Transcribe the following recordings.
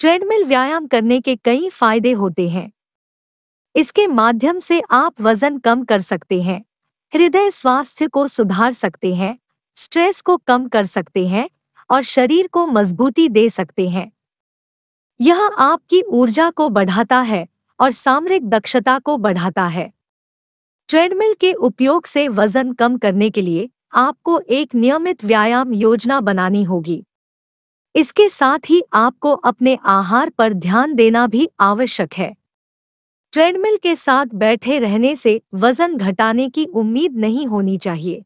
Treadmill व्यायाम करने के कई फायदे होते हैं इसके माध्यम से आप वजन कम कर सकते हैं हृदय स्वास्थ्य को सुधार सकते हैं स्ट्रेस को कम कर सकते हैं और शरीर को मजबूती दे सकते हैं यह आपकी ऊर्जा को बढ़ाता है और सामरिक दक्षता को बढ़ाता है ट्रेडमिल के उपयोग से वजन कम करने के लिए आपको एक नियमित व्यायाम योजना बनानी होगी इसके साथ ही आपको अपने आहार पर ध्यान देना भी आवश्यक है ट्रेडमिल के साथ बैठे रहने से वजन घटाने की उम्मीद नहीं होनी चाहिए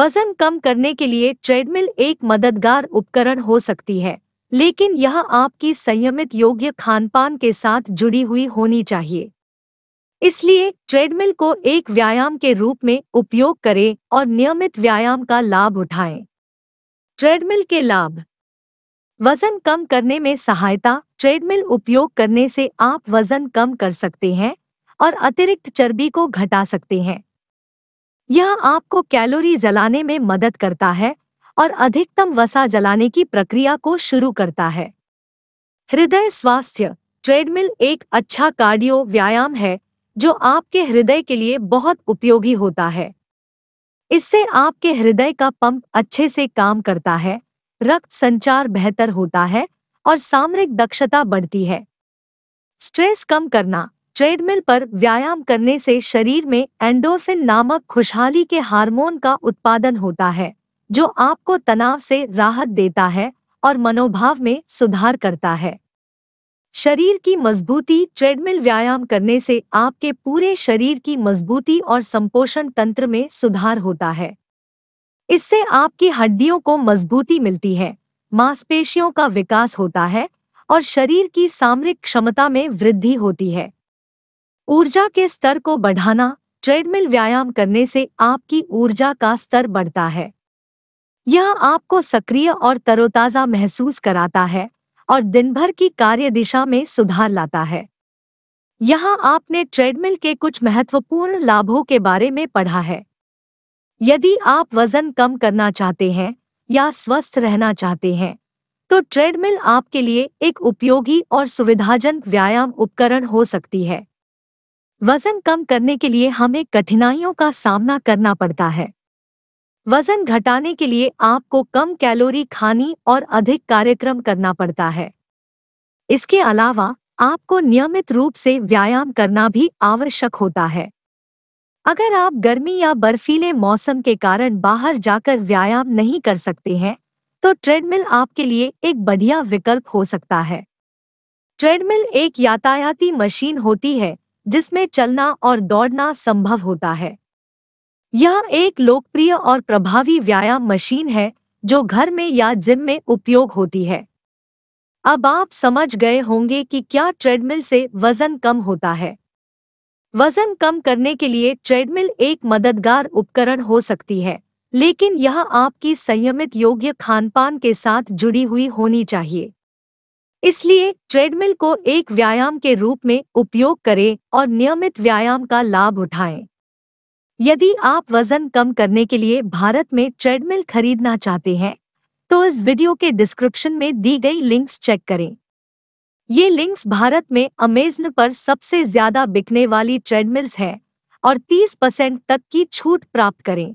वजन कम करने के लिए ट्रेडमिल एक मददगार उपकरण हो सकती है लेकिन यह आपकी संयमित योग्य खानपान के साथ जुड़ी हुई होनी चाहिए इसलिए ट्रेडमिल को एक व्यायाम के रूप में उपयोग करें और नियमित व्यायाम का लाभ उठाएं। ट्रेडमिल के लाभ वजन कम करने में सहायता ट्रेडमिल उपयोग करने से आप वजन कम कर सकते हैं और अतिरिक्त चर्बी को घटा सकते हैं यह आपको कैलोरी जलाने में मदद करता है और अधिकतम वसा जलाने की प्रक्रिया को शुरू करता है हृदय स्वास्थ्य ट्रेडमिल एक अच्छा कार्डियो व्यायाम है जो आपके हृदय के लिए बहुत उपयोगी होता है इससे आपके हृदय का पंप अच्छे से काम करता है रक्त संचार बेहतर होता है और सामरिक दक्षता बढ़ती है स्ट्रेस कम करना ट्रेडमिल पर व्यायाम करने से शरीर में एंडोर्फिन नामक खुशहाली के हार्मोन का उत्पादन होता है जो आपको तनाव से राहत देता है और मनोभाव में सुधार करता है शरीर की मजबूती ट्रेडमिल व्यायाम करने से आपके पूरे शरीर की मजबूती और संपोषण तंत्र में सुधार होता है इससे आपकी हड्डियों को मजबूती मिलती है मांसपेशियों का विकास होता है और शरीर की सामरिक क्षमता में वृद्धि होती है ऊर्जा के स्तर को बढ़ाना ट्रेडमिल व्यायाम करने से आपकी ऊर्जा का स्तर बढ़ता है यह आपको सक्रिय और तरोताज़ा महसूस कराता है और दिन भर की कार्य दिशा में सुधार लाता है यहाँ आपने ट्रेडमिल के कुछ महत्वपूर्ण लाभों के बारे में पढ़ा है यदि आप वजन कम करना चाहते हैं या स्वस्थ रहना चाहते हैं तो ट्रेडमिल आपके लिए एक उपयोगी और सुविधाजनक व्यायाम उपकरण हो सकती है वजन कम करने के लिए हमें कठिनाइयों का सामना करना पड़ता है वजन घटाने के लिए आपको कम कैलोरी खानी और अधिक कार्यक्रम करना पड़ता है इसके अलावा आपको नियमित रूप से व्यायाम करना भी आवश्यक होता है अगर आप गर्मी या बर्फीले मौसम के कारण बाहर जाकर व्यायाम नहीं कर सकते हैं तो ट्रेडमिल आपके लिए एक बढ़िया विकल्प हो सकता है ट्रेडमिल एक यातायाती मशीन होती है जिसमें चलना और दौड़ना संभव होता है यह एक लोकप्रिय और प्रभावी व्यायाम मशीन है जो घर में या जिम में उपयोग होती है अब आप समझ गए होंगे कि क्या ट्रेडमिल से वजन कम होता है वजन कम करने के लिए ट्रेडमिल एक मददगार उपकरण हो सकती है लेकिन यह आपकी संयमित योग्य खानपान के साथ जुड़ी हुई होनी चाहिए इसलिए ट्रेडमिल को एक व्यायाम के रूप में उपयोग करें और नियमित व्यायाम का लाभ उठाएं। यदि आप वजन कम करने के लिए भारत में ट्रेडमिल खरीदना चाहते हैं तो इस वीडियो के डिस्क्रिप्शन में दी गई लिंक्स चेक करें ये लिंक्स भारत में अमेजन पर सबसे ज्यादा बिकने वाली ट्रेडमिल्स हैं और 30 परसेंट तक की छूट प्राप्त करें